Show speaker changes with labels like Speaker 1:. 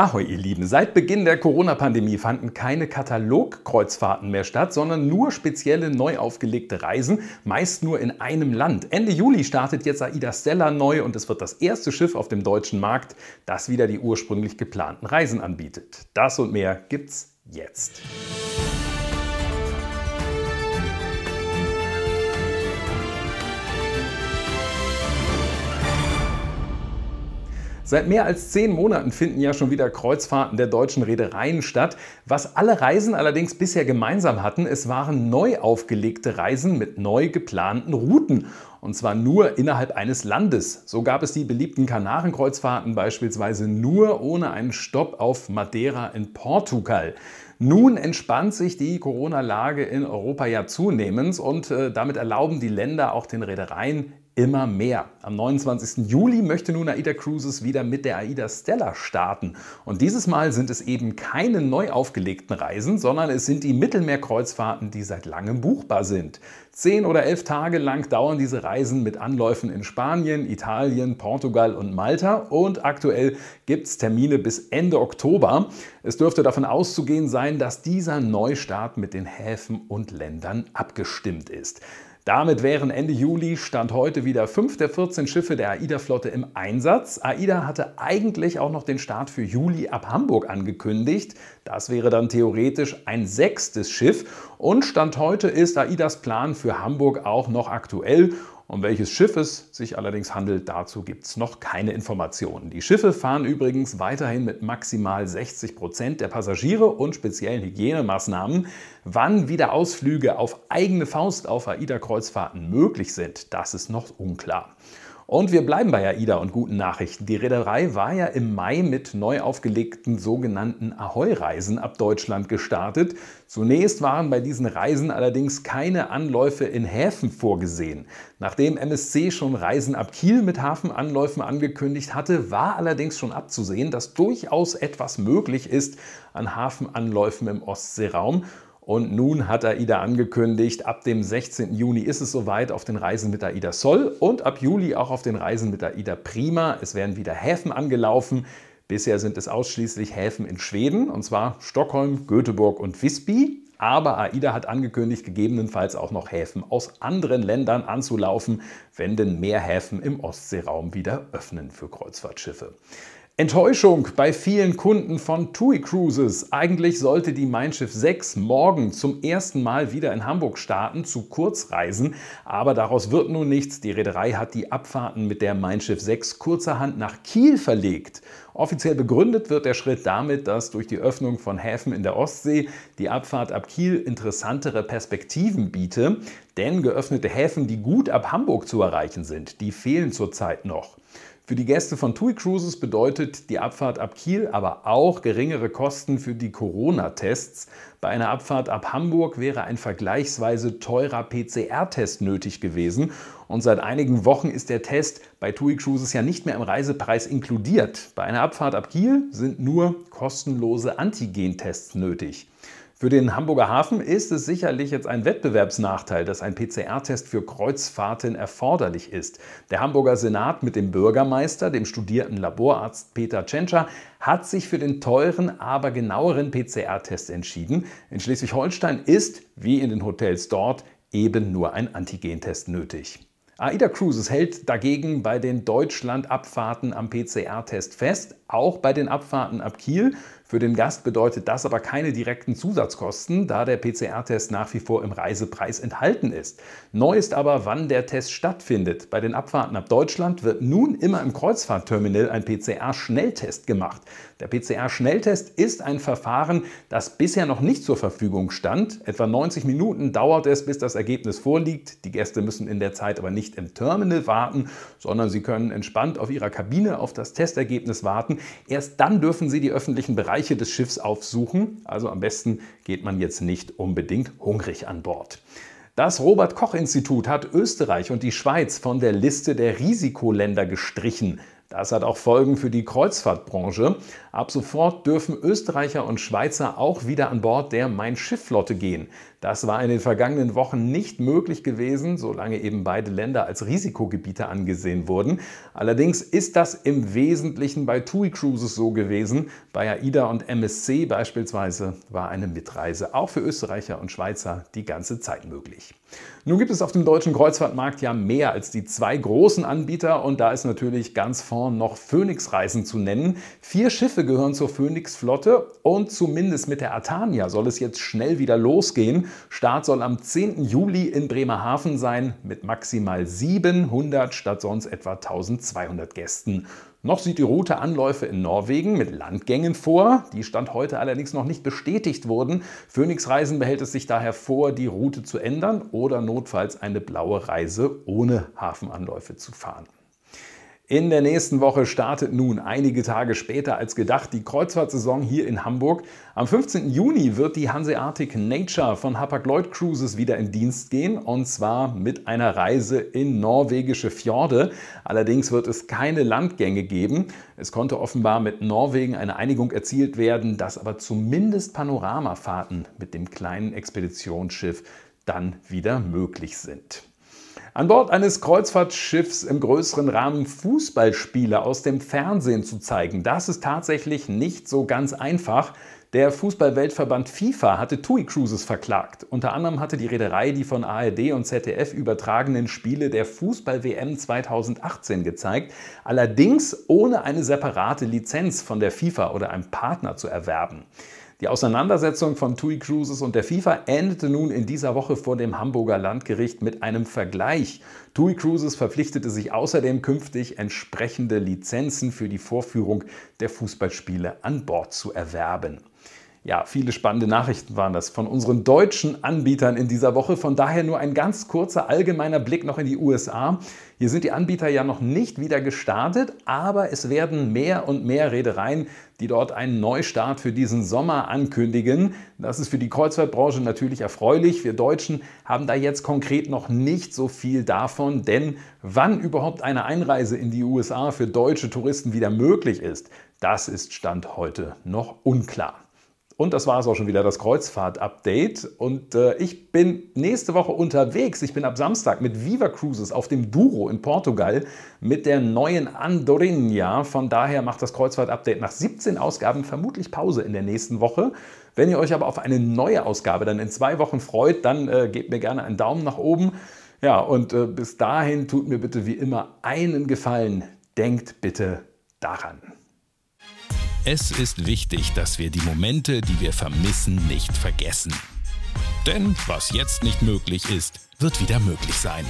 Speaker 1: Ahoi, ihr Lieben! Seit Beginn der Corona-Pandemie fanden keine Katalogkreuzfahrten mehr statt, sondern nur spezielle neu aufgelegte Reisen, meist nur in einem Land. Ende Juli startet jetzt Aida Stella neu und es wird das erste Schiff auf dem deutschen Markt, das wieder die ursprünglich geplanten Reisen anbietet. Das und mehr gibt's jetzt. Seit mehr als zehn Monaten finden ja schon wieder Kreuzfahrten der deutschen Reedereien statt. Was alle Reisen allerdings bisher gemeinsam hatten, es waren neu aufgelegte Reisen mit neu geplanten Routen. Und zwar nur innerhalb eines Landes. So gab es die beliebten Kanarenkreuzfahrten beispielsweise nur ohne einen Stopp auf Madeira in Portugal. Nun entspannt sich die Corona-Lage in Europa ja zunehmend und äh, damit erlauben die Länder auch den Reedereien immer mehr. Am 29. Juli möchte nun AIDA Cruises wieder mit der AIDA Stella starten. Und dieses Mal sind es eben keine neu aufgelegten Reisen, sondern es sind die Mittelmeerkreuzfahrten, die seit langem buchbar sind. Zehn oder elf Tage lang dauern diese Reisen mit Anläufen in Spanien, Italien, Portugal und Malta. Und aktuell gibt es Termine bis Ende Oktober. Es dürfte davon auszugehen sein, dass dieser Neustart mit den Häfen und Ländern abgestimmt ist. Damit wären Ende Juli Stand heute wieder fünf der 14 Schiffe der AIDA-Flotte im Einsatz. AIDA hatte eigentlich auch noch den Start für Juli ab Hamburg angekündigt. Das wäre dann theoretisch ein sechstes Schiff. Und Stand heute ist AIDAs Plan für Hamburg auch noch aktuell um welches Schiff es sich allerdings handelt, dazu gibt es noch keine Informationen. Die Schiffe fahren übrigens weiterhin mit maximal 60 Prozent der Passagiere und speziellen Hygienemaßnahmen. Wann wieder Ausflüge auf eigene Faust auf AIDA-Kreuzfahrten möglich sind, das ist noch unklar. Und wir bleiben bei AIDA und guten Nachrichten. Die Reederei war ja im Mai mit neu aufgelegten sogenannten Ahoi-Reisen ab Deutschland gestartet. Zunächst waren bei diesen Reisen allerdings keine Anläufe in Häfen vorgesehen. Nachdem MSC schon Reisen ab Kiel mit Hafenanläufen angekündigt hatte, war allerdings schon abzusehen, dass durchaus etwas möglich ist an Hafenanläufen im Ostseeraum. Und nun hat AIDA angekündigt, ab dem 16. Juni ist es soweit auf den Reisen mit AIDA Soll und ab Juli auch auf den Reisen mit AIDA Prima. Es werden wieder Häfen angelaufen. Bisher sind es ausschließlich Häfen in Schweden, und zwar Stockholm, Göteborg und Visby. Aber AIDA hat angekündigt, gegebenenfalls auch noch Häfen aus anderen Ländern anzulaufen, wenn denn mehr Häfen im Ostseeraum wieder öffnen für Kreuzfahrtschiffe. Enttäuschung bei vielen Kunden von TUI Cruises. Eigentlich sollte die Mein Schiff 6 morgen zum ersten Mal wieder in Hamburg starten zu Kurzreisen, aber daraus wird nun nichts. Die Reederei hat die Abfahrten mit der Mein Schiff 6 kurzerhand nach Kiel verlegt. Offiziell begründet wird der Schritt damit, dass durch die Öffnung von Häfen in der Ostsee die Abfahrt ab Kiel interessantere Perspektiven biete, denn geöffnete Häfen, die gut ab Hamburg zu erreichen sind, die fehlen zurzeit noch. Für die Gäste von TUI Cruises bedeutet die Abfahrt ab Kiel aber auch geringere Kosten für die Corona-Tests. Bei einer Abfahrt ab Hamburg wäre ein vergleichsweise teurer PCR-Test nötig gewesen. Und seit einigen Wochen ist der Test bei TUI Cruises ja nicht mehr im Reisepreis inkludiert. Bei einer Abfahrt ab Kiel sind nur kostenlose Antigen-Tests nötig. Für den Hamburger Hafen ist es sicherlich jetzt ein Wettbewerbsnachteil, dass ein PCR-Test für Kreuzfahrten erforderlich ist. Der Hamburger Senat mit dem Bürgermeister, dem studierten Laborarzt Peter Tschentscher, hat sich für den teuren, aber genaueren PCR-Test entschieden. In Schleswig-Holstein ist, wie in den Hotels dort, eben nur ein Antigentest nötig. AIDA Cruises hält dagegen bei den Deutschland-Abfahrten am PCR-Test fest, auch bei den Abfahrten ab Kiel. Für den Gast bedeutet das aber keine direkten Zusatzkosten, da der PCR-Test nach wie vor im Reisepreis enthalten ist. Neu ist aber, wann der Test stattfindet. Bei den Abfahrten ab Deutschland wird nun immer im Kreuzfahrtterminal ein PCR-Schnelltest gemacht. Der PCR-Schnelltest ist ein Verfahren, das bisher noch nicht zur Verfügung stand. Etwa 90 Minuten dauert es, bis das Ergebnis vorliegt. Die Gäste müssen in der Zeit aber nicht im Terminal warten, sondern sie können entspannt auf ihrer Kabine auf das Testergebnis warten. Erst dann dürfen sie die öffentlichen Bereiche Bereiche des Schiffs aufsuchen. Also am besten geht man jetzt nicht unbedingt hungrig an Bord. Das Robert Koch Institut hat Österreich und die Schweiz von der Liste der Risikoländer gestrichen. Das hat auch Folgen für die Kreuzfahrtbranche. Ab sofort dürfen Österreicher und Schweizer auch wieder an Bord der Mein schiff flotte gehen. Das war in den vergangenen Wochen nicht möglich gewesen, solange eben beide Länder als Risikogebiete angesehen wurden. Allerdings ist das im Wesentlichen bei TUI Cruises so gewesen. Bei AIDA und MSC beispielsweise war eine Mitreise auch für Österreicher und Schweizer die ganze Zeit möglich. Nun gibt es auf dem deutschen Kreuzfahrtmarkt ja mehr als die zwei großen Anbieter und da ist natürlich ganz vorne Saison noch Phoenix-Reisen zu nennen. Vier Schiffe gehören zur Phoenix-Flotte und zumindest mit der Atania soll es jetzt schnell wieder losgehen. Start soll am 10. Juli in Bremerhaven sein mit maximal 700 statt sonst etwa 1200 Gästen. Noch sieht die Route Anläufe in Norwegen mit Landgängen vor, die Stand heute allerdings noch nicht bestätigt wurden. Phoenix Reisen behält es sich daher vor, die Route zu ändern oder notfalls eine blaue Reise ohne Hafenanläufe zu fahren. In der nächsten Woche startet nun einige Tage später als gedacht die Kreuzfahrtsaison hier in Hamburg. Am 15. Juni wird die Hanseatic Nature von Hapag-Lloyd Cruises wieder in Dienst gehen und zwar mit einer Reise in norwegische Fjorde. Allerdings wird es keine Landgänge geben. Es konnte offenbar mit Norwegen eine Einigung erzielt werden, dass aber zumindest Panoramafahrten mit dem kleinen Expeditionsschiff dann wieder möglich sind. An Bord eines Kreuzfahrtschiffs im größeren Rahmen Fußballspiele aus dem Fernsehen zu zeigen, das ist tatsächlich nicht so ganz einfach. Der Fußballweltverband FIFA hatte TUI Cruises verklagt. Unter anderem hatte die Reederei die von ARD und ZDF übertragenen Spiele der Fußball-WM 2018 gezeigt, allerdings ohne eine separate Lizenz von der FIFA oder einem Partner zu erwerben. Die Auseinandersetzung von TUI Cruises und der FIFA endete nun in dieser Woche vor dem Hamburger Landgericht mit einem Vergleich. TUI Cruises verpflichtete sich außerdem künftig entsprechende Lizenzen für die Vorführung der Fußballspiele an Bord zu erwerben. Ja, viele spannende Nachrichten waren das von unseren deutschen Anbietern in dieser Woche. Von daher nur ein ganz kurzer allgemeiner Blick noch in die USA. Hier sind die Anbieter ja noch nicht wieder gestartet, aber es werden mehr und mehr Reedereien, die dort einen Neustart für diesen Sommer ankündigen. Das ist für die Kreuzfahrtbranche natürlich erfreulich. Wir Deutschen haben da jetzt konkret noch nicht so viel davon, denn wann überhaupt eine Einreise in die USA für deutsche Touristen wieder möglich ist, das ist Stand heute noch unklar. Und das war es auch schon wieder, das Kreuzfahrt-Update. Und äh, ich bin nächste Woche unterwegs. Ich bin ab Samstag mit Viva Cruises auf dem Douro in Portugal mit der neuen Andorinha. Von daher macht das Kreuzfahrt-Update nach 17 Ausgaben vermutlich Pause in der nächsten Woche. Wenn ihr euch aber auf eine neue Ausgabe dann in zwei Wochen freut, dann äh, gebt mir gerne einen Daumen nach oben. Ja, und äh, bis dahin tut mir bitte wie immer einen Gefallen. Denkt bitte daran. Es ist wichtig, dass wir die Momente, die wir vermissen, nicht vergessen. Denn was jetzt nicht möglich ist, wird wieder möglich sein.